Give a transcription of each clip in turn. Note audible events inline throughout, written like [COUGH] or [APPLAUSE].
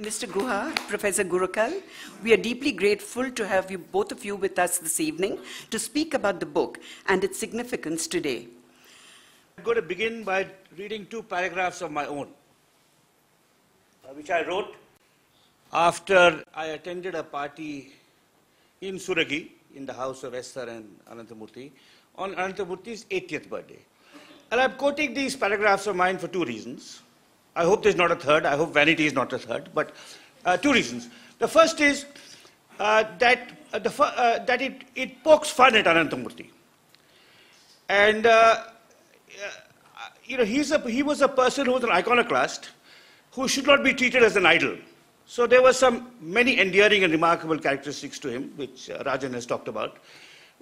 Mr. Guha, Professor Gurukul, we are deeply grateful to have you, both of you with us this evening to speak about the book and its significance today. I'm going to begin by reading two paragraphs of my own, uh, which I wrote after I attended a party in Suragi, in the house of Esther and Anantamurti, on Anantamurti's 80th birthday. And I'm quoting these paragraphs of mine for two reasons. I hope there's not a third. I hope vanity is not a third. But uh, two reasons. The first is uh, that, uh, the, uh, that it, it pokes fun at Anantamurti. And, uh, uh, you know, he's a, he was a person who was an iconoclast who should not be treated as an idol. So there were some many endearing and remarkable characteristics to him, which Rajan has talked about.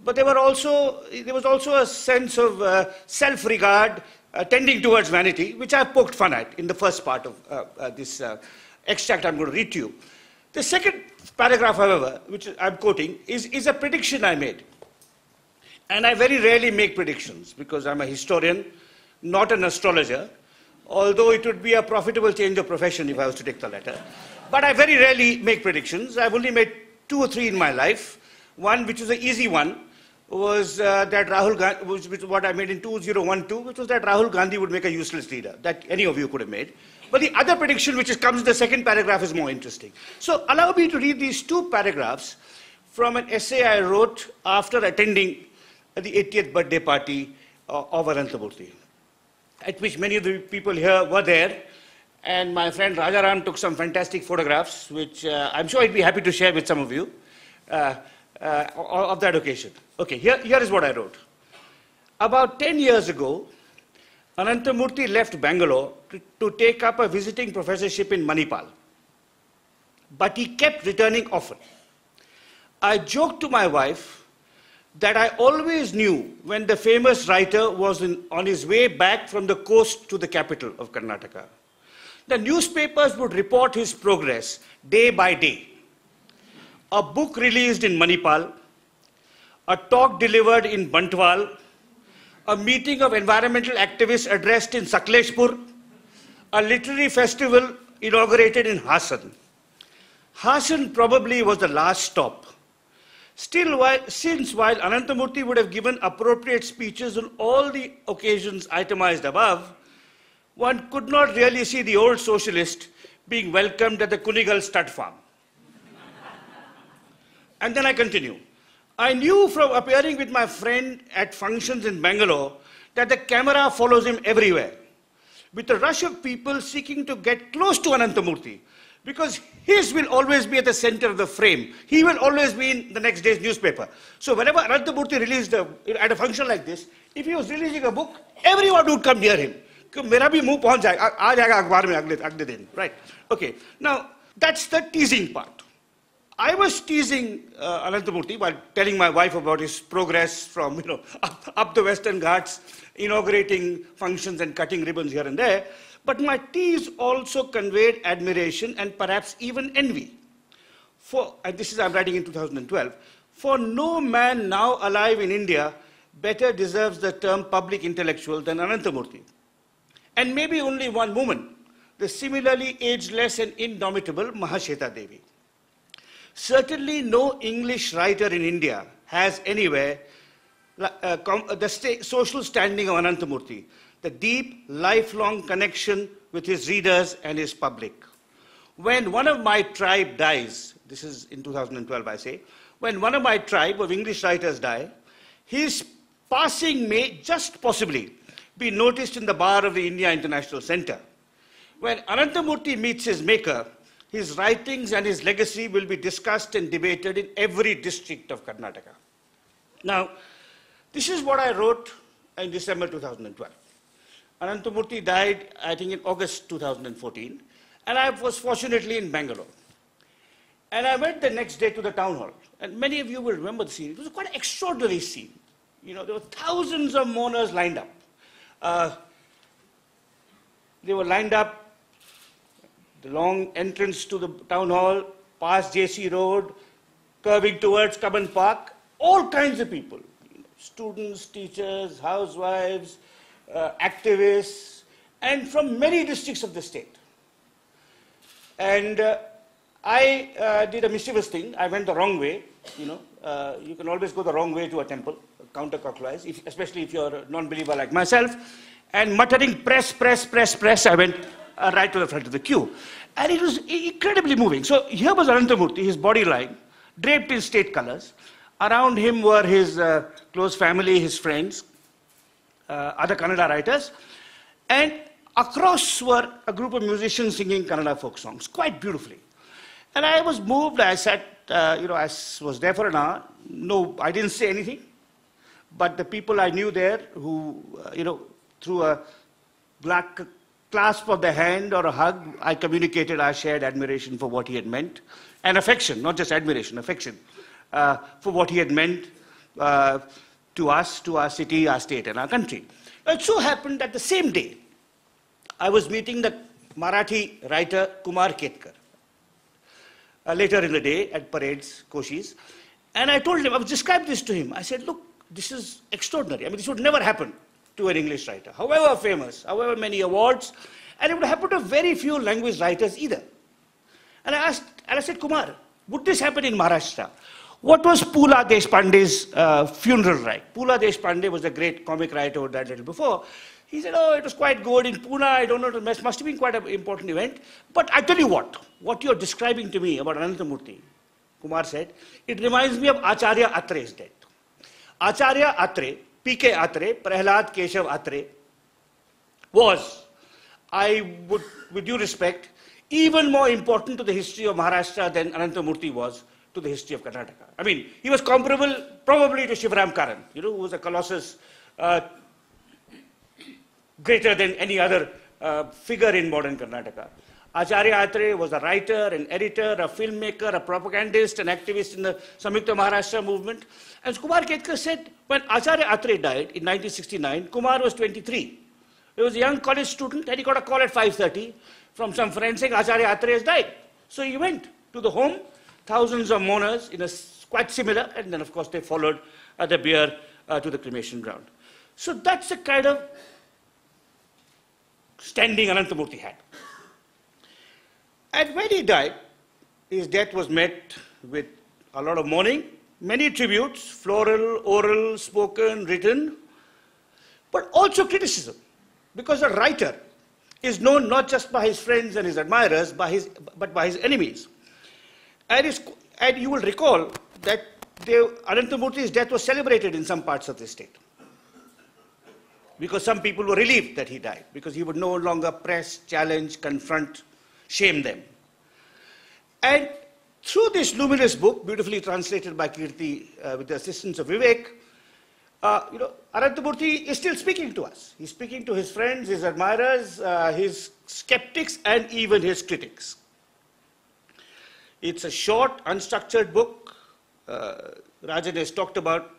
But there, were also, there was also a sense of self-regard, uh, tending towards vanity, which I've poked fun at in the first part of uh, uh, this uh, extract I'm going to read to you. The second paragraph, however, which I'm quoting, is, is a prediction I made. And I very rarely make predictions because I'm a historian, not an astrologer, although it would be a profitable change of profession if I was to take the latter. But I very rarely make predictions. I've only made two or three in my life. One which was an easy one, was uh, that Rahul Gandhi, which, which, what I made in 2012, which was that Rahul Gandhi would make a useless leader, that any of you could have made. But the other prediction, which is, comes in the second paragraph, is more interesting. So allow me to read these two paragraphs from an essay I wrote after attending the 80th birthday party uh, of Anantamurthy, at which many of the people here were there. And my friend Rajaram took some fantastic photographs, which uh, I'm sure i would be happy to share with some of you. Uh, uh, of that occasion. Okay, here, here is what I wrote. About 10 years ago, Anantamurti left Bangalore to, to take up a visiting professorship in Manipal. But he kept returning often. I joked to my wife that I always knew when the famous writer was in, on his way back from the coast to the capital of Karnataka. The newspapers would report his progress day by day a book released in Manipal, a talk delivered in Bantwal, a meeting of environmental activists addressed in Sakleshpur, a literary festival inaugurated in Hassan. Hassan probably was the last stop. Still, while, since while Anantamurti would have given appropriate speeches on all the occasions itemized above, one could not really see the old socialist being welcomed at the Kunigal stud farm. And then I continue. I knew from appearing with my friend at functions in Bangalore that the camera follows him everywhere, with a rush of people seeking to get close to Anantamurthy, because his will always be at the center of the frame. He will always be in the next day's newspaper. So whenever Anantamurthy released a, at a function like this, if he was releasing a book, everyone would come near him. मेरा भी Now पहुंच the teasing part. अखबार में अगले अगले दिन I was teasing uh, by while telling my wife about his progress from, you know, [LAUGHS] up, up, the Western Ghats, inaugurating functions and cutting ribbons here and there. But my tease also conveyed admiration and perhaps even envy. For, and this is I'm writing in 2012, for no man now alive in India better deserves the term public intellectual than Anantamurti, And maybe only one woman, the similarly ageless and indomitable Mahasheta Devi. Certainly no English writer in India has anywhere uh, uh, the social standing of Anantamurti, the deep, lifelong connection with his readers and his public. When one of my tribe dies, this is in 2012 I say, when one of my tribe of English writers die, his passing may just possibly be noticed in the bar of the India International Center. When Anantamurti meets his maker, his writings and his legacy will be discussed and debated in every district of Karnataka. Now, this is what I wrote in December 2012. Anantamurti died, I think, in August 2014, and I was fortunately in Bangalore. And I went the next day to the town hall, and many of you will remember the scene. It was quite an extraordinary scene. You know, there were thousands of mourners lined up. Uh, they were lined up the long entrance to the town hall, past JC Road, curving towards Common Park, all kinds of people, you know, students, teachers, housewives, uh, activists, and from many districts of the state. And uh, I uh, did a mischievous thing. I went the wrong way. You know, uh, you can always go the wrong way to a temple, counterclockwise, if, especially if you're a non-believer like myself. And muttering, press, press, press, press, I went uh, right to the front of the queue. And it was incredibly moving. So here was Anantamurthy, his body lying, draped in state colors. Around him were his uh, close family, his friends, uh, other Kannada writers. And across were a group of musicians singing Kannada folk songs, quite beautifully. And I was moved. I sat, uh, you know, I was there for an hour. No, I didn't say anything. But the people I knew there who, uh, you know, through a black clasp of the hand or a hug, I communicated our shared admiration for what he had meant, and affection, not just admiration, affection, uh, for what he had meant uh, to us, to our city, our state, and our country. It so happened that the same day, I was meeting the Marathi writer Kumar Ketkar. Uh, later in the day at parades, Koshis, and I told him, I described this to him. I said, look, this is extraordinary. I mean, this would never happen to an English writer, however famous, however many awards, and it would happen to very few language writers either. And I asked, and I said, Kumar, would this happen in Maharashtra? What was Pula Deshpande's uh, funeral like? Pula Deshpande was a great comic writer who died a little before. He said, oh, it was quite good in Pune. I don't know, it must, must have been quite an important event. But I tell you what, what you're describing to me about Anantamurthy, Kumar said, it reminds me of Acharya Atre's death. Acharya Atre P.K. Atre, Prahlad Keshav Atre, was, I would, with due respect, even more important to the history of Maharashtra than Anantamurti was to the history of Karnataka. I mean, he was comparable probably to Shivram Karan, you know, who was a colossus uh, greater than any other uh, figure in modern Karnataka. Acharya Atre was a writer, an editor, a filmmaker, a propagandist, an activist in the Samyukta Maharashtra movement. And Kumar Ketkar said, when Acharya Atre died in 1969, Kumar was 23. He was a young college student and he got a call at 5.30 from some friend saying Acharya Atre has died. So he went to the home, thousands of mourners in a quite similar, and then of course they followed uh, the bier uh, to the cremation ground. So that's the kind of standing Anantamurti had. And when he died, his death was met with a lot of mourning, many tributes, floral, oral, spoken, written, but also criticism. Because a writer is known not just by his friends and his admirers, by his, but by his enemies. And, his, and you will recall that Anantamurti's death was celebrated in some parts of the state. Because some people were relieved that he died, because he would no longer press, challenge, confront shame them. And through this luminous book, beautifully translated by Kirti uh, with the assistance of Vivek, uh, you know, Arantamurti is still speaking to us. He's speaking to his friends, his admirers, uh, his skeptics, and even his critics. It's a short, unstructured book. Uh, Rajan has talked about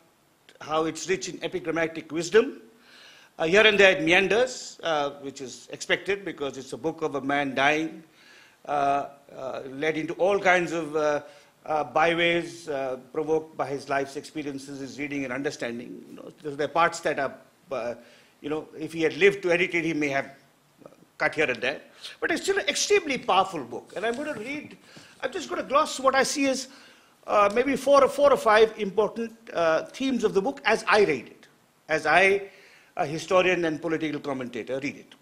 how it's rich in epigrammatic wisdom. Uh, here and there it meanders, uh, which is expected because it's a book of a man dying uh, uh, led into all kinds of uh, byways provoked by his life's experiences, his reading and understanding. You know, there are parts that are, you know, if he had lived to edit it, he may have cut here and there. But it's still an extremely powerful book. And I'm going to read, I'm just going to gloss what I see as uh, maybe four or, four or five important uh, themes of the book as I read it, as I, a historian and political commentator, read it.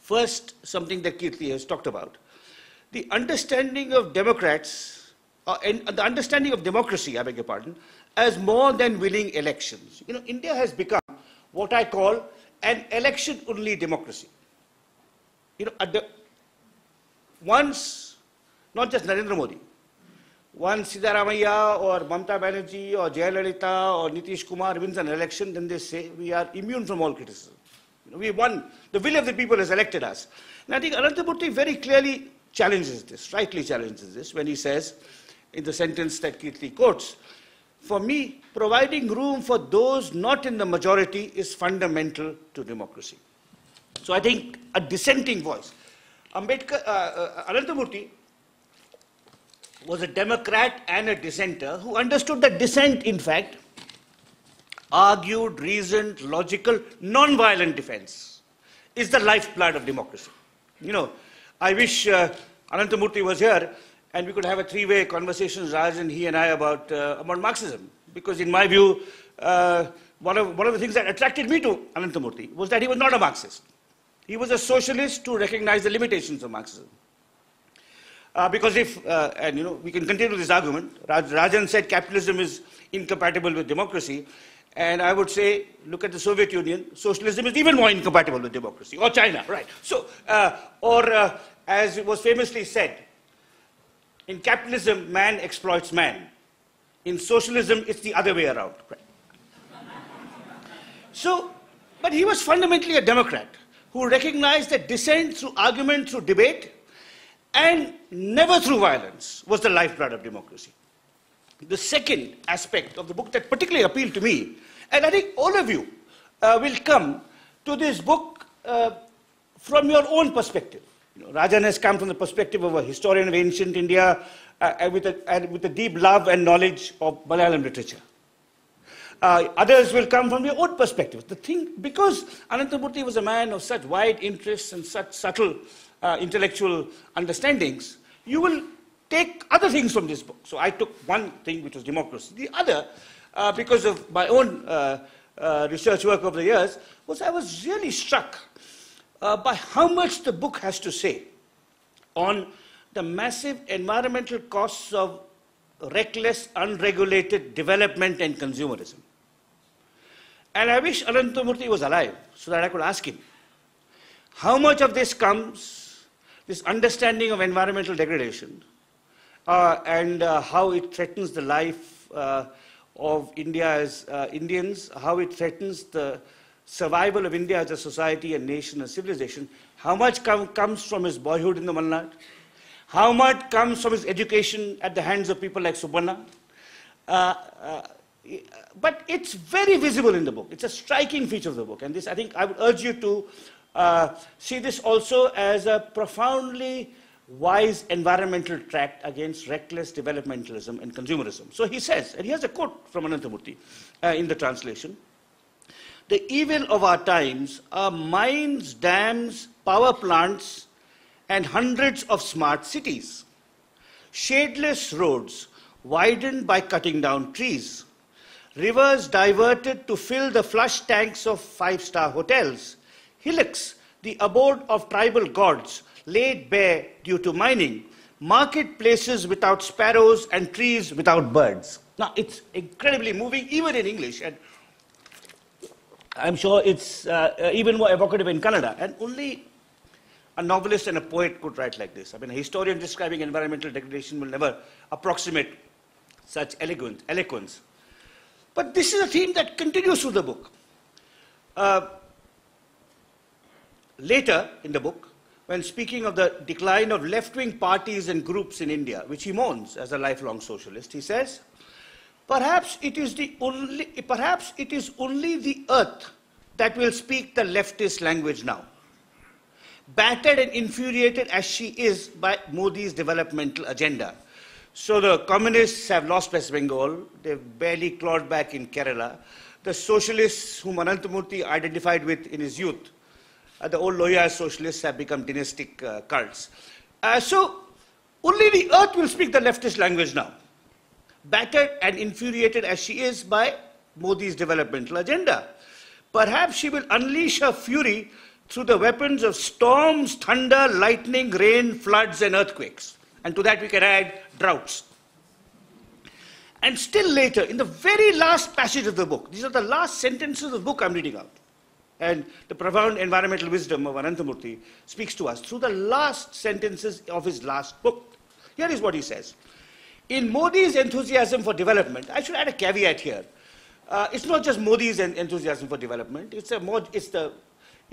First, something that Kirti has talked about, the understanding of Democrats, uh, and the understanding of democracy, I beg your pardon, as more than winning elections. You know, India has become what I call an election-only democracy. You know, once, not just Narendra Modi, once Siddaramaiah or Mamta Banerjee or Jayalalita or Nitish Kumar wins an election, then they say we are immune from all criticism. You know, we won. The will of the people has elected us. And I think Anantamurthy very clearly challenges this, rightly challenges this, when he says in the sentence that Kirti quotes, for me, providing room for those not in the majority is fundamental to democracy. So I think a dissenting voice. Ambedkar, uh, uh, was a Democrat and a dissenter who understood that dissent, in fact, argued, reasoned, logical, non-violent defense is the lifeblood of democracy. You know, I wish uh, Anantamurthy was here and we could have a three-way conversation, Raj and he and I, about, uh, about Marxism. Because in my view, uh, one, of, one of the things that attracted me to Anantamurthy was that he was not a Marxist. He was a socialist who recognized the limitations of Marxism. Uh, because if, uh, and you know, we can continue this argument, Raj, Rajan said capitalism is incompatible with democracy. And I would say, look at the Soviet Union, socialism is even more incompatible with democracy, or China, right? So, uh, or uh, as it was famously said, in capitalism, man exploits man. In socialism, it's the other way around. so, but he was fundamentally a Democrat who recognized that dissent through argument, through debate, and never through violence was the lifeblood of democracy. The second aspect of the book that particularly appealed to me, and I think all of you uh, will come to this book uh, from your own perspective know, Rajan has come from the perspective of a historian of ancient India uh, uh with, a, with, a, deep love and knowledge of Malayalam literature. Uh, others will come from their own perspective. The thing, because Anantamurti was a man of such wide interests and such subtle uh, intellectual understandings, you will take other things from this book. So I took one thing, which was democracy. The other, uh, because of my own uh, uh, research work over the years, was I was really struck uh, by how much the book has to say on the massive environmental costs of reckless, unregulated development and consumerism. And I wish Anantamurthy was alive so that I could ask him, how much of this comes, this understanding of environmental degradation, uh, and uh, how it threatens the life uh, of India's uh, Indians, how it threatens the survival of India as a society and nation and civilization, how much com comes from his boyhood in the Malnad? How much comes from his education at the hands of people like Subbanna? Uh, uh, but it's very visible in the book. It's a striking feature of the book. And this, I think, I would urge you to uh, see this also as a profoundly wise environmental tract against reckless developmentalism and consumerism. So he says, and he has a quote from Anantamurthy uh, in the translation the evil of our times are mines, dams, power plants, and hundreds of smart cities. Shadeless roads widened by cutting down trees. Rivers diverted to fill the flush tanks of five-star hotels. Hillocks, the abode of tribal gods, laid bare due to mining. Marketplaces without sparrows and trees without birds. Now, it's incredibly moving, even in English. And I'm sure it's uh, uh, even more evocative in Canada. And only a novelist and a poet could write like this. I mean, a historian describing environmental degradation will never approximate such eloquence. eloquence. But this is a theme that continues through the book. Uh, later in the book, when speaking of the decline of left wing parties and groups in India, which he mourns as a lifelong socialist, he says, Perhaps it is the only, perhaps it is only the earth that will speak the leftist language now. Battered and infuriated as she is by Modi's developmental agenda. So the communists have lost West Bengal. They've barely clawed back in Kerala. The socialists whom Anantamurthy identified with in his youth, uh, the old loyalist socialists have become dynastic uh, cults. Uh, so only the earth will speak the leftist language now battered and infuriated as she is by Modi's developmental agenda. Perhaps she will unleash her fury through the weapons of storms, thunder, lightning, rain, floods, and earthquakes. And to that we can add droughts. And still later, in the very last passage of the book, these are the last sentences of the book I'm reading out. And the profound environmental wisdom of Anantamurthy speaks to us through the last sentences of his last book. Here is what he says in Modi's enthusiasm for development, I should add a caveat here. Uh, it's not just Modi's en enthusiasm for development. It's a more, it's the,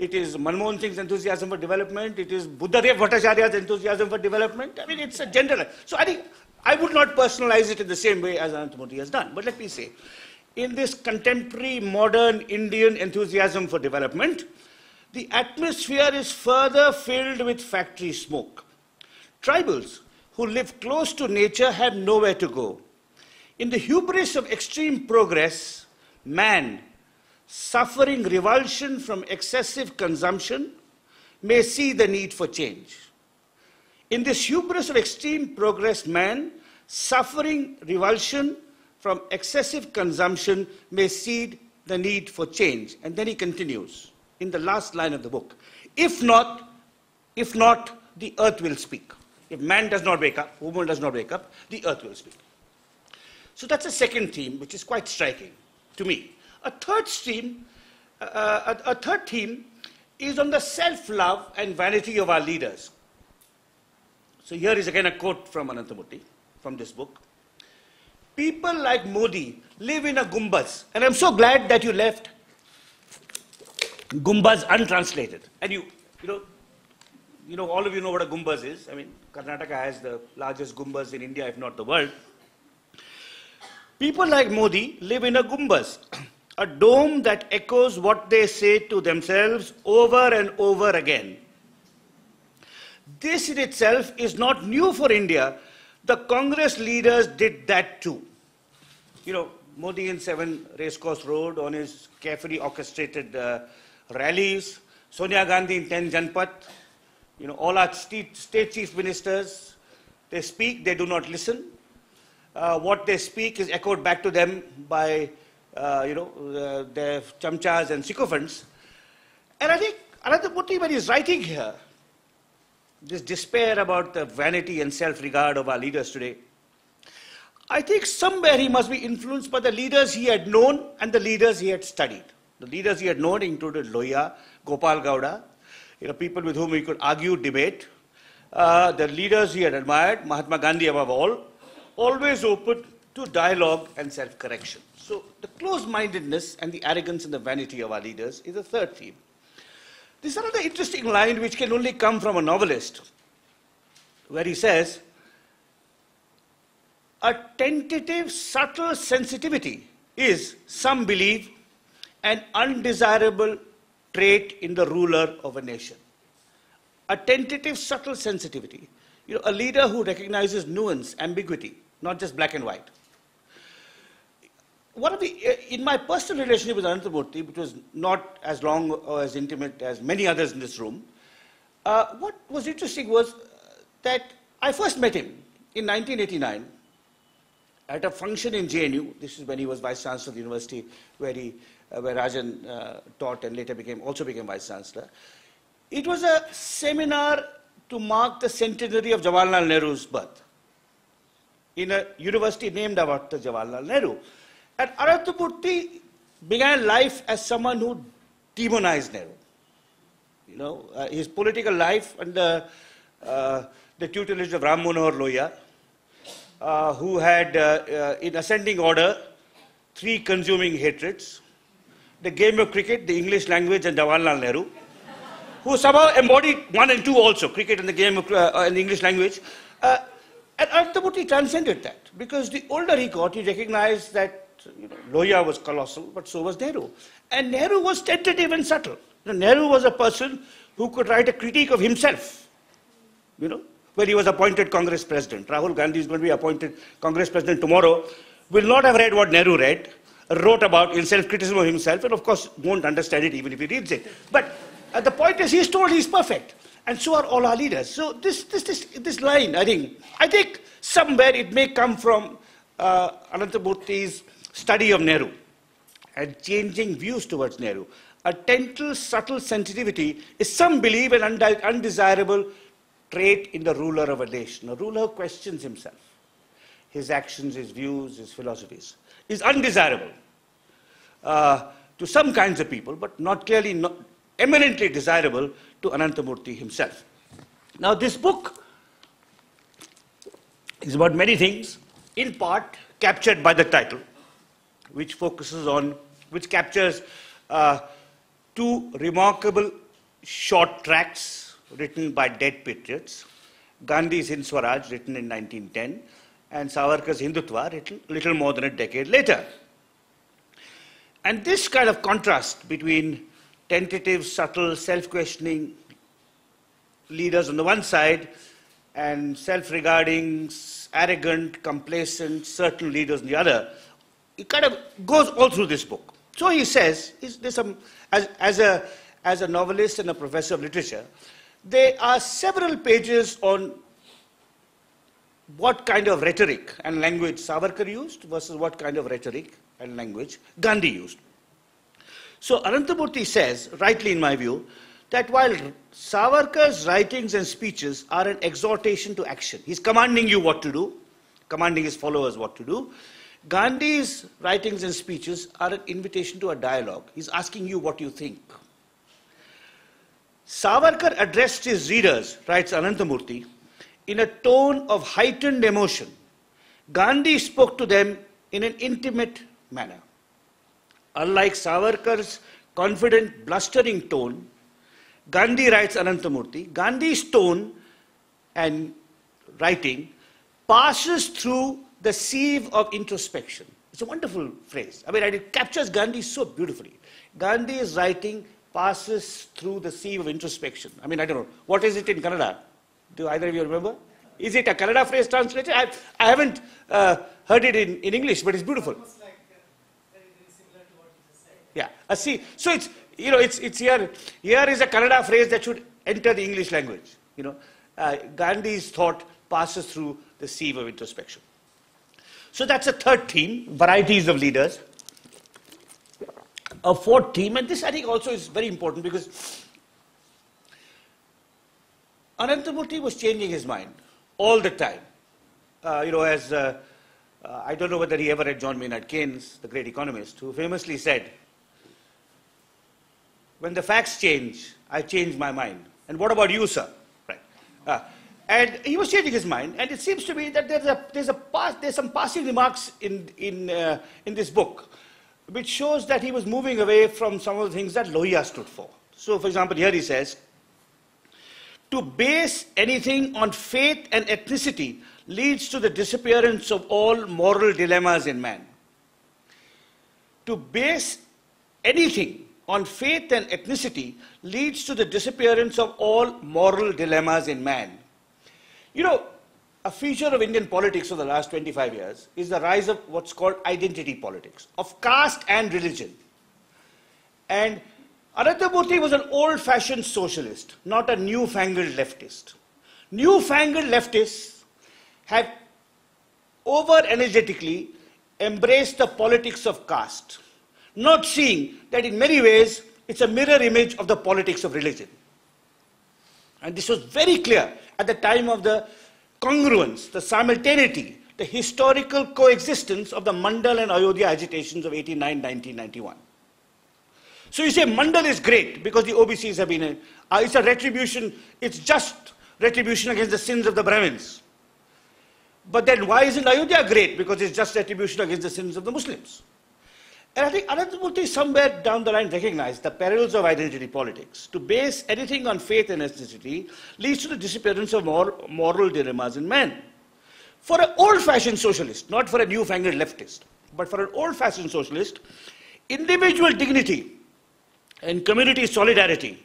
it is Manmohan Singh's enthusiasm for development. It is Buddhadev Bhattacharya's enthusiasm for development. I mean, it's a general. So I think I would not personalize it in the same way as Anant Modi has done. But let me say, in this contemporary modern Indian enthusiasm for development, the atmosphere is further filled with factory smoke. Tribals who live close to nature have nowhere to go. In the hubris of extreme progress, man, suffering revulsion from excessive consumption, may see the need for change. In this hubris of extreme progress, man, suffering revulsion from excessive consumption may see the need for change. And then he continues in the last line of the book. If not, if not, the earth will speak. If man does not wake up, woman does not wake up, the earth will speak. So that's a second theme, which is quite striking to me. A third theme, uh, uh, a, a third theme is on the self-love and vanity of our leaders. So here is again a quote from Anantamurti, from this book. People like Modi live in a gumbaz, and I'm so glad that you left gumbaz untranslated. And you, you know, you know, all of you know what a Gumbaz is. I mean, Karnataka has the largest Gumbaz in India, if not the world. People like Modi live in a Gumbaz, a dome that echoes what they say to themselves over and over again. This in itself is not new for India. The Congress leaders did that too. You know, Modi in 7 Racecourse Road on his carefully orchestrated uh, rallies, Sonia Gandhi in 10 Janpat, you know, all our state, state chief ministers, they speak, they do not listen. Uh, what they speak is echoed back to them by, uh, you know, their chamchas and sycophants. And I think Ananda Murti, when he's writing here, this despair about the vanity and self-regard of our leaders today, I think somewhere he must be influenced by the leaders he had known and the leaders he had studied. The leaders he had known included Loya, Gopal Gowda, you know, people with whom he could argue, debate. Uh, the leaders he had admired, Mahatma Gandhi above all, always open to dialogue and self-correction. So the closed-mindedness and the arrogance and the vanity of our leaders is a third theme. This is another interesting line which can only come from a novelist, where he says, a tentative, subtle sensitivity is, some believe, an undesirable trait in the ruler of a nation. A tentative, subtle sensitivity. You know, a leader who recognizes nuance, ambiguity, not just black and white. One of the, eh, in my personal relationship with Anantamurthy, which was not as long or as intimate as many others in this room, uh, what was interesting was uh, that I first met him in 1989 at a function in JNU, this is when he was Vice Chancellor of the university where, he, uh, where Rajan uh, taught and later became, also became Vice Chancellor. It was a seminar to mark the centenary of Jawaharlal Nehru's birth in a university named after Jawaharlal Nehru. And Arathapurti began life as someone who demonized Nehru. You know, uh, his political life and uh, the tutelage of Ram Manohar Lohia, uh, who had, uh, uh, in ascending order, three consuming hatreds the game of cricket, the English language, and Jawaharlal Nehru, who somehow embodied one and two also cricket and the game of uh, uh and English language. Uh, and ultimately transcended that because the older he got, he recognized that you know, Lohia was colossal, but so was Nehru. And Nehru was tentative and subtle. You Nehru was a person who could write a critique of himself. You know, where he was appointed Congress president. Rahul Gandhi is going to be appointed Congress president tomorrow, will not have read what Nehru read, wrote about in self-criticism of himself, and of course won't understand it even if he reads it. But uh, the point is, he's told he's perfect, and so are all our leaders. So this, this, this, this line, I think, I think somewhere it may come from uh, Anantamurti's study of Nehru and changing views towards Nehru. A gentle, subtle sensitivity is some believe an undesirable trait in the ruler of a nation. A ruler who questions himself, his actions, his views, his philosophies, is undesirable uh, to some kinds of people, but not clearly not eminently desirable to Anantamurti himself. Now, this book is about many things, in part captured by the title, which focuses on, which captures uh, two remarkable short tracks written by dead patriots, Gandhi's *In Swaraj, written in 1910, and Savarkar's Hindutva, little, little more than a decade later. And this kind of contrast between tentative, subtle, self-questioning leaders on the one side and self-regarding, arrogant, complacent, certain leaders on the other, it kind of goes all through this book. So he says, is there some, as, as, a, as a novelist and a professor of literature, there are several pages on what kind of rhetoric and language Savarkar used versus what kind of rhetoric and language Gandhi used. So Anantamurthy says, rightly in my view, that while Savarkar's writings and speeches are an exhortation to action, he's commanding you what to do, commanding his followers what to do. Gandhi's writings and speeches are an invitation to a dialogue. He's asking you what you think. Savarkar addressed his readers, writes Anantamurti, in a tone of heightened emotion. Gandhi spoke to them in an intimate manner. Unlike Savarkar's confident, blustering tone, Gandhi writes Anantamurti, Gandhi's tone and writing passes through the sieve of introspection. It's a wonderful phrase. I mean, it captures Gandhi so beautifully. Gandhi is writing passes through the sieve of introspection. I mean, I don't know. What is it in Kannada? Do either of you remember? Is it a Kannada phrase translated? I, I haven't uh, heard it in, in English, but it's beautiful. uh, yeah, I uh, see. So it's, you know, it's, it's here. Here is a Kannada phrase that should enter the English language. You know, uh, Gandhi's thought passes through the sieve of introspection. So that's a third theme, varieties of leaders a fourth team, and this I think also is very important because Anantamurti was changing his mind all the time. Uh, you know, as uh, uh, I don't know whether he ever read John Maynard Keynes, the great economist, who famously said, When the facts change, I change my mind. And what about you, sir? Right. Uh, and he was changing his mind, and it seems to me that there's, a, there's, a pass, there's some passing remarks in, in, uh, in this book which shows that he was moving away from some of the things that Loya stood for. So, for example, here he says, to base anything on faith and ethnicity leads to the disappearance of all moral dilemmas in man. To base anything on faith and ethnicity leads to the disappearance of all moral dilemmas in man. You know, a feature of Indian politics for the last 25 years is the rise of what's called identity politics, of caste and religion. And Aratamurti was an old fashioned socialist, not a newfangled leftist. Newfangled leftists have over energetically embraced the politics of caste, not seeing that in many ways it's a mirror image of the politics of religion. And this was very clear at the time of the congruence, the simultaneity, the historical coexistence of the Mandal and Ayodhya agitations of 89, 1991. So you say Mandal is great because the OBCs have been, a uh, it's a retribution, it's just retribution against the sins of the Brahmins. But then why isn't Ayodhya great? Because it's just retribution against the sins of the Muslims. And I think Anantamurthy somewhere down the line recognized the perils of identity politics. To base anything on faith and ethnicity leads to the disappearance of mor moral dilemmas in men. For an old-fashioned socialist, not for a newfangled leftist, but for an old-fashioned socialist, individual dignity and community solidarity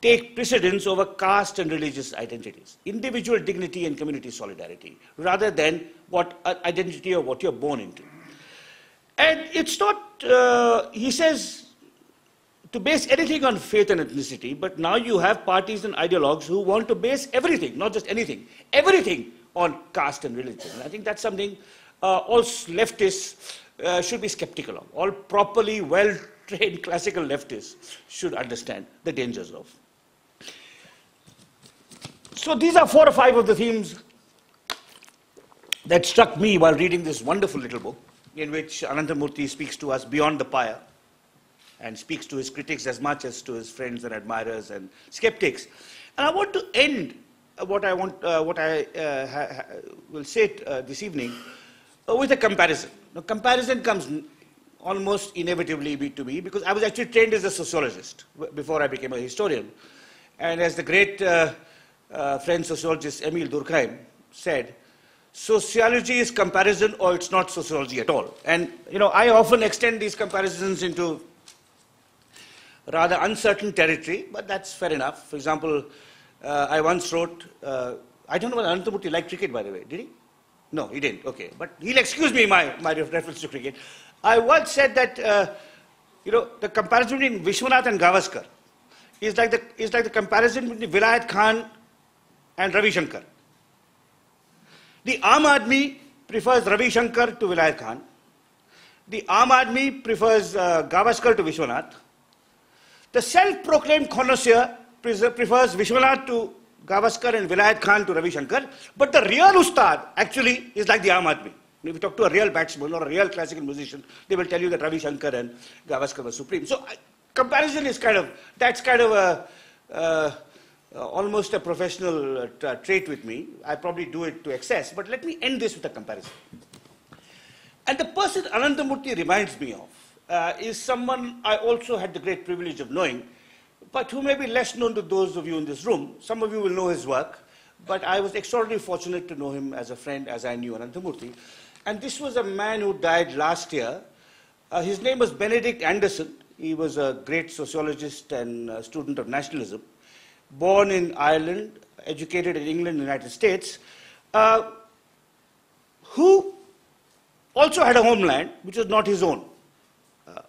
take precedence over caste and religious identities. Individual dignity and community solidarity, rather than what uh, identity or what you're born into. And it's not, uh, he says, to base anything on faith and ethnicity, but now you have parties and ideologues who want to base everything, not just anything, everything on caste and religion. And I think that's something uh, all leftists uh, should be skeptical of. All properly well trained [LAUGHS] classical leftists should understand the dangers of. So these are four or five of the themes that struck me while reading this wonderful little book in which Anandamurti speaks to us beyond the pyre and speaks to his critics as much as to his friends and admirers and skeptics. And I want to end uh, what I, want, uh, what I uh, ha, ha, will say uh, this evening uh, with a comparison. Now, comparison comes almost inevitably to me because I was actually trained as a sociologist before I became a historian. And as the great uh, French sociologist Emile Durkheim said, sociology is comparison or it's not sociology at all. And, you know, I often extend these comparisons into rather uncertain territory, but that's fair enough. For example, uh, I once wrote, uh, I don't know whether Anantamurti liked cricket, by the way, did he? No, he didn't, okay. But he'll excuse me my, my reference to cricket. I once said that, uh, you know, the comparison between Vishwanath and Gavaskar is like the, is like the comparison between Vilayat Khan and Ravi Shankar. The Aam Aadmi prefers Ravi Shankar to Vilayat Khan. The Aam Aadmi prefers uh, Gavaskar to Vishwanath. The self-proclaimed connoisseur prefers Vishwanath to Gavaskar and Vilayat Khan to Ravi Shankar. But the real ustad actually is like the Aam Aadmi. If you talk to a real batsman or a real classical musician, they will tell you that Ravi Shankar and Gavaskar were supreme. So uh, comparison is kind of, that's kind of a, uh, uh, almost a professional uh, trait with me. I probably do it to excess, but let me end this with a comparison. And the person Anandamurti reminds me of uh, is someone I also had the great privilege of knowing, but who may be less known to those of you in this room. Some of you will know his work, but I was extraordinarily fortunate to know him as a friend as I knew Anandamurti. And this was a man who died last year. Uh, his name was Benedict Anderson. He was a great sociologist and uh, student of nationalism born in Ireland, educated in England and the United States, uh, who also had a homeland which was not his own. Uh,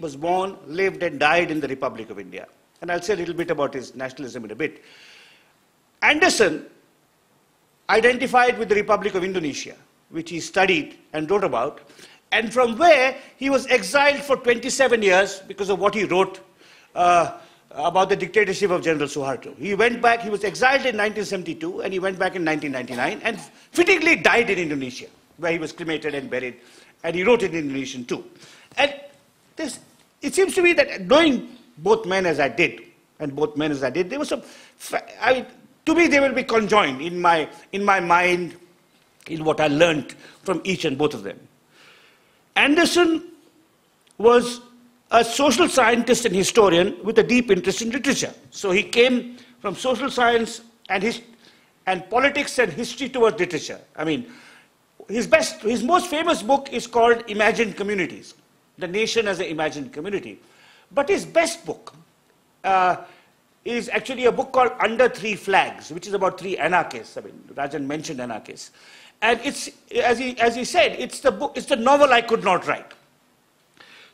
was born, lived and died in the Republic of India. And I'll say a little bit about his nationalism in a bit. Anderson identified with the Republic of Indonesia, which he studied and wrote about, and from where he was exiled for 27 years because of what he wrote uh, about the dictatorship of General Suharto. He went back, he was exiled in 1972, and he went back in 1999, and fittingly died in Indonesia, where he was cremated and buried, and he wrote in Indonesian too. And this, it seems to me that knowing both men as I did, and both men as I did, there was some, I mean, to me they will be conjoined in my, in my mind, in what I learned from each and both of them. Anderson was a social scientist and historian with a deep interest in literature. So he came from social science and, his, and politics and history towards literature. I mean, his best, his most famous book is called Imagined Communities, The Nation as an Imagined Community. But his best book uh, is actually a book called Under Three Flags, which is about three anarchists. I mean, Rajan mentioned anarchists. And it's, as he, as he said, it's the, book, it's the novel I could not write.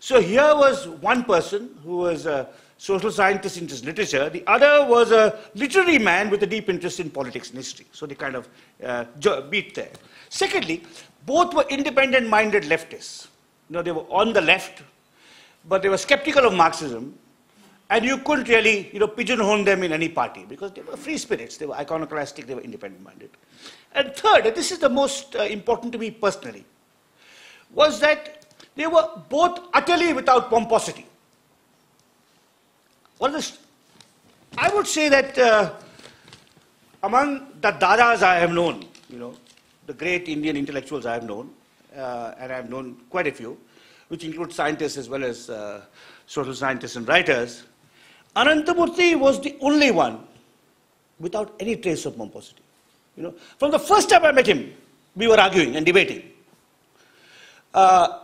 So here was one person who was a social scientist in literature. The other was a literary man with a deep interest in politics and history. So they kind of uh, beat there. Secondly, both were independent-minded leftists. You know, they were on the left, but they were skeptical of Marxism. And you couldn't really, you know, pigeonhole them in any party because they were free spirits. They were iconoclastic. They were independent-minded. And third, and this is the most uh, important to me personally, was that they were both utterly without pomposity. What is, I would say that uh, among the Dadas I have known, you know, the great Indian intellectuals I have known, uh, and I have known quite a few, which include scientists as well as uh, social scientists and writers, Anantamurti was the only one without any trace of pomposity. You know, from the first time I met him, we were arguing and debating. Uh,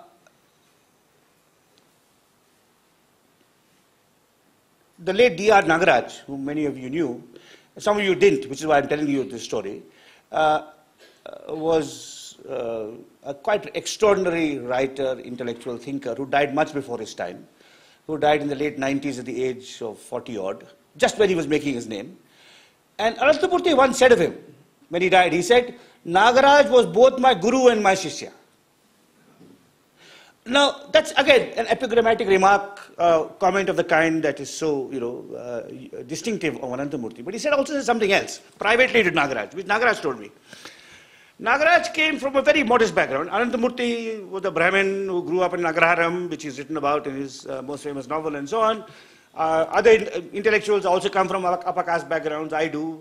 the late D.R. Nagaraj, who many of you knew, some of you didn't, which is why I'm telling you this story, uh, was uh, a quite extraordinary writer, intellectual thinker who died much before his time, who died in the late 90s at the age of 40 odd, just when he was making his name. And Arasthapurti once said of him, when he died, he said, Nagaraj was both my guru and my shishya. Now, that's again an epigrammatic remark, uh, comment of the kind that is so, you know, uh, distinctive of Anantamurti. But he said also something else, privately to Nagaraj, which Nagaraj told me. Nagaraj came from a very modest background. Anantamurti was a Brahmin who grew up in Nagaraharam, which is written about in his uh, most famous novel and so on. Uh, other uh, intellectuals also come from upper caste backgrounds. I do,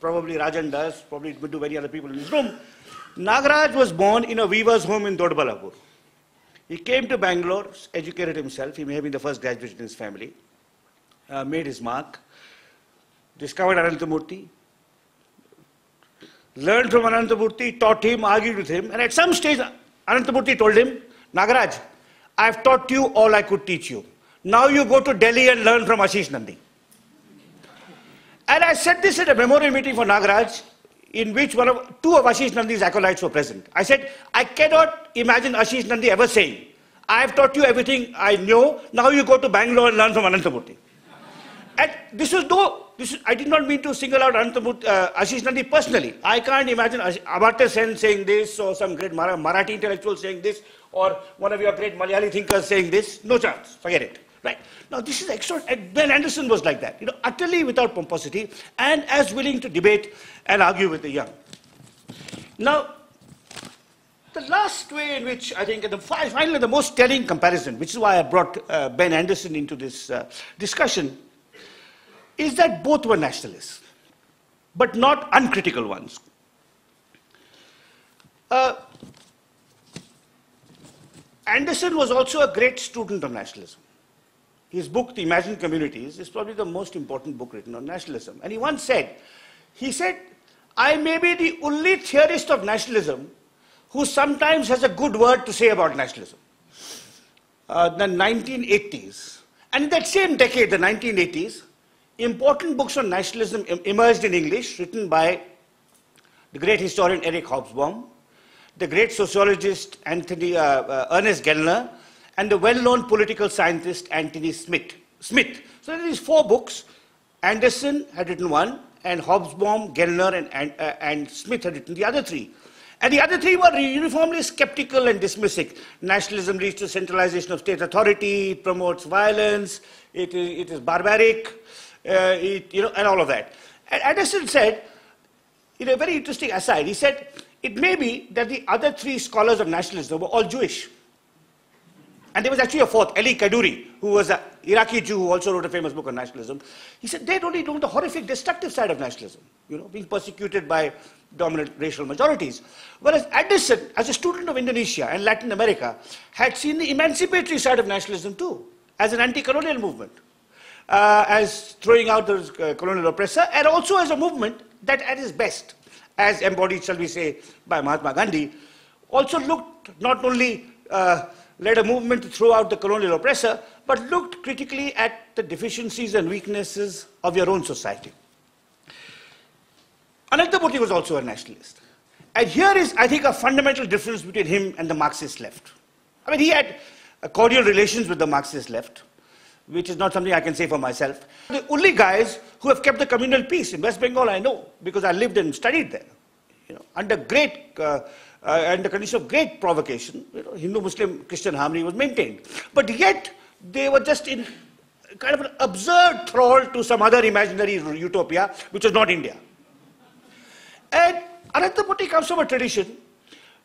probably Rajan does, probably do many other people in this room. Nagaraj was born in a weaver's home in Dodbalapur. He came to Bangalore, educated himself. He may have been the first graduate in his family. Uh, made his mark. Discovered Anantamurti. Learned from Anantamurti, taught him, argued with him. And at some stage, Anantamurti told him, Nagaraj, I've taught you all I could teach you. Now you go to Delhi and learn from Ashish Nandi. And I said this at a memorial meeting for Nagaraj in which one of, two of Ashish Nandi's acolytes were present. I said, I cannot imagine Ashish Nandi ever saying, I have taught you everything I know, now you go to Bangalore and learn from Anantamurti. and this is no, this is, I did not mean to single out Anantamurti, uh, Ashish Nandi personally. I can't imagine Amartya Sen saying this, or some great Marathi intellectual saying this, or one of your great Malayali thinkers saying this. No chance, forget it. Right? Now, this is extraordinary. Ben Anderson was like that, you know, utterly without pomposity and as willing to debate and argue with the young. Now, the last way in which I think, the, finally, the most telling comparison, which is why I brought uh, Ben Anderson into this uh, discussion, is that both were nationalists, but not uncritical ones. Uh, Anderson was also a great student of nationalism. His book, The Imagined Communities, is probably the most important book written on nationalism. And he once said, he said, I may be the only theorist of nationalism who sometimes has a good word to say about nationalism. Uh, the 1980s, and in that same decade, the 1980s, important books on nationalism emerged in English, written by the great historian Eric Hobsbawm, the great sociologist Anthony, uh, uh, Ernest Gellner, and the well-known political scientist Anthony Smith. Smith. So these is four books. Anderson had written one, and Hobsbawm, Gellner, and, and, uh, and Smith had written the other three. And the other three were uniformly skeptical and dismissive. Nationalism leads to centralization of state authority, it promotes violence, it, it is barbaric, uh, it, you know, and all of that. And Anderson said, in a very interesting aside, he said, it may be that the other three scholars of nationalism were all Jewish. And there was actually a fourth, Eli Kaduri, who was an Iraqi Jew who also wrote a famous book on nationalism. He said they'd only known the horrific destructive side of nationalism, you know, being persecuted by dominant racial majorities. Whereas Addison, as a student of Indonesia and Latin America, had seen the emancipatory side of nationalism too, as an anti-colonial movement, uh, as throwing out the uh, colonial oppressor, and also as a movement that at its best, as embodied, shall we say, by Mahatma Gandhi, also looked not only uh, led a movement to throw out the colonial oppressor, but looked critically at the deficiencies and weaknesses of your own society. Anandaboti was also a nationalist. And here is, I think, a fundamental difference between him and the Marxist left. I mean, he had cordial relations with the Marxist left, which is not something I can say for myself. The only guys who have kept the communal peace in West Bengal I know, because I lived and studied there, you know, under great uh, uh, and the condition of great provocation, you know, Hindu-Muslim Christian harmony was maintained. But yet, they were just in kind of an absurd thrall to some other imaginary utopia, which was not India. And Anantapati comes from a tradition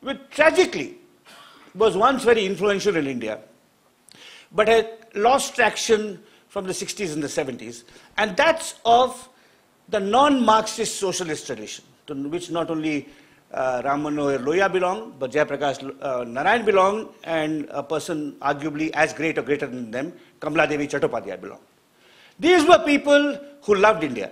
which tragically was once very influential in India, but had lost traction from the 60s and the 70s, and that's of the non-Marxist socialist tradition, which not only uh, Ram Manohar belonged, but Jayaprakash uh, Narayan belonged, and a person arguably as great or greater than them, Kamla Devi Chattopadhyay belonged. These were people who loved India,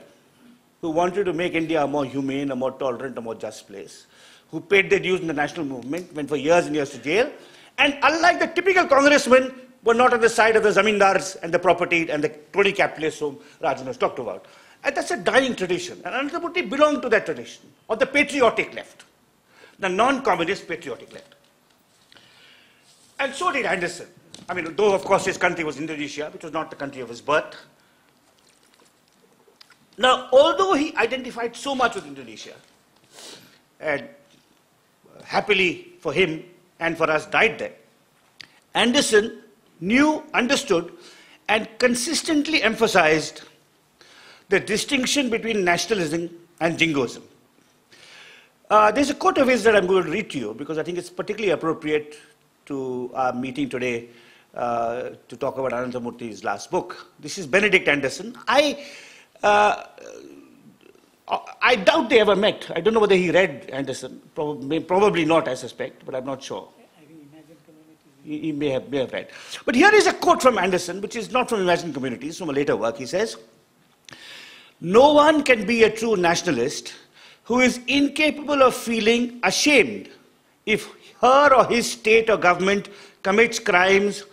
who wanted to make India a more humane, a more tolerant, a more just place, who paid their dues in the national movement, went for years and years to jail, and unlike the typical congressmen, were not on the side of the zamindars and the property and the 20 capitalists whom Rajan has talked about. And that's a dying tradition. And Anantamurti belonged to that tradition, or the patriotic left, the non-communist patriotic left. And so did Anderson. I mean, though of course his country was Indonesia, which was not the country of his birth. Now, although he identified so much with Indonesia, and uh, happily for him and for us died there, Anderson knew, understood, and consistently emphasized the distinction between nationalism and jingoism. Uh, there's a quote of his that I'm going to read to you because I think it's particularly appropriate to our meeting today uh, to talk about Anandamurti's last book. This is Benedict Anderson. I, uh, I doubt they ever met. I don't know whether he read Anderson. Probably, probably not, I suspect, but I'm not sure. He, may have, may have read. But here is a quote from Anderson, which is not from Imagined Communities, from a later work. He says, no one can be a true nationalist who is incapable of feeling ashamed if her or his state or government commits crimes,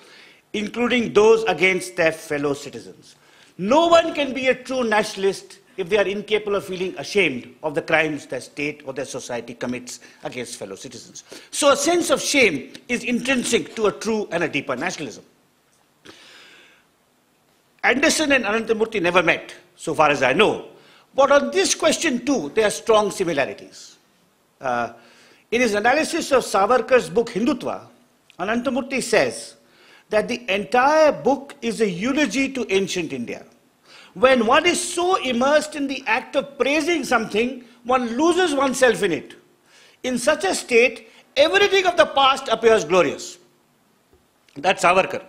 including those against their fellow citizens. No one can be a true nationalist if they are incapable of feeling ashamed of the crimes their state or their society commits against fellow citizens. So a sense of shame is intrinsic to a true and a deeper nationalism. Anderson and Anantamurthy never met so far as I know. But on this question too, there are strong similarities. Uh, in his analysis of Savarkar's book Hindutva, Anantamurti says that the entire book is a eulogy to ancient India. When one is so immersed in the act of praising something, one loses oneself in it. In such a state, everything of the past appears glorious. That's Savarkar.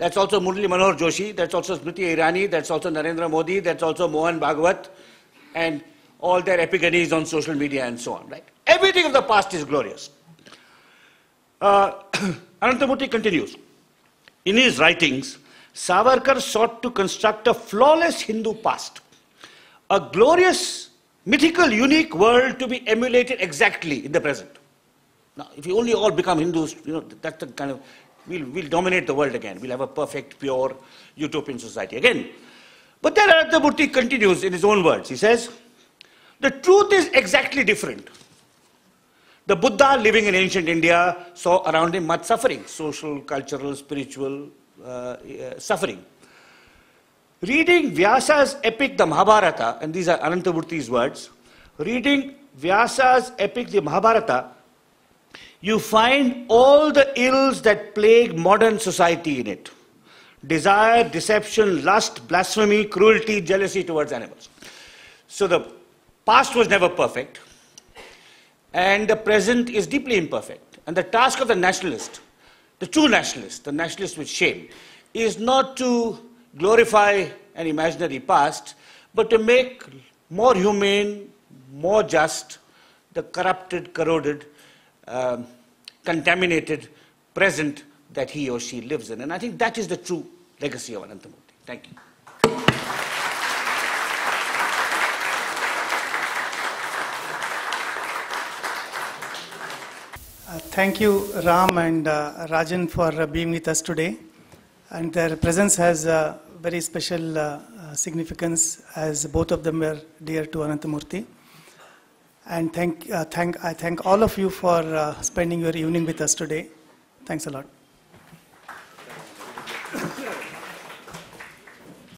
That's also Murli Manohar Joshi. That's also Smriti Irani. That's also Narendra Modi. That's also Mohan Bhagwat. And all their epigonies on social media and so on, right? Everything of the past is glorious. Uh, [COUGHS] continues. In his writings, Savarkar sought to construct a flawless Hindu past, a glorious, mythical, unique world to be emulated exactly in the present. Now, if you only all become Hindus, you know, that's the kind of We'll, we'll dominate the world again. We'll have a perfect, pure, utopian society again. But then Aradhyamurti continues in his own words. He says, the truth is exactly different. The Buddha living in ancient India saw around him much suffering, social, cultural, spiritual uh, uh, suffering. Reading Vyasa's epic, the Mahabharata, and these are Anantamurti's words, reading Vyasa's epic, the Mahabharata, you find all the ills that plague modern society in it desire, deception, lust, blasphemy, cruelty, jealousy towards animals. So the past was never perfect, and the present is deeply imperfect. And the task of the nationalist, the true nationalist, the nationalist with shame, is not to glorify an imaginary past, but to make more humane, more just, the corrupted, corroded, um, contaminated present that he or she lives in. And I think that is the true legacy of Anantamurti. Thank you. Uh, thank you, Ram and uh, Rajan, for uh, being with us today. And their presence has a very special uh, uh, significance as both of them were dear to Anantamurti. And thank, uh, thank, I thank all of you for uh, spending your evening with us today. Thanks a lot.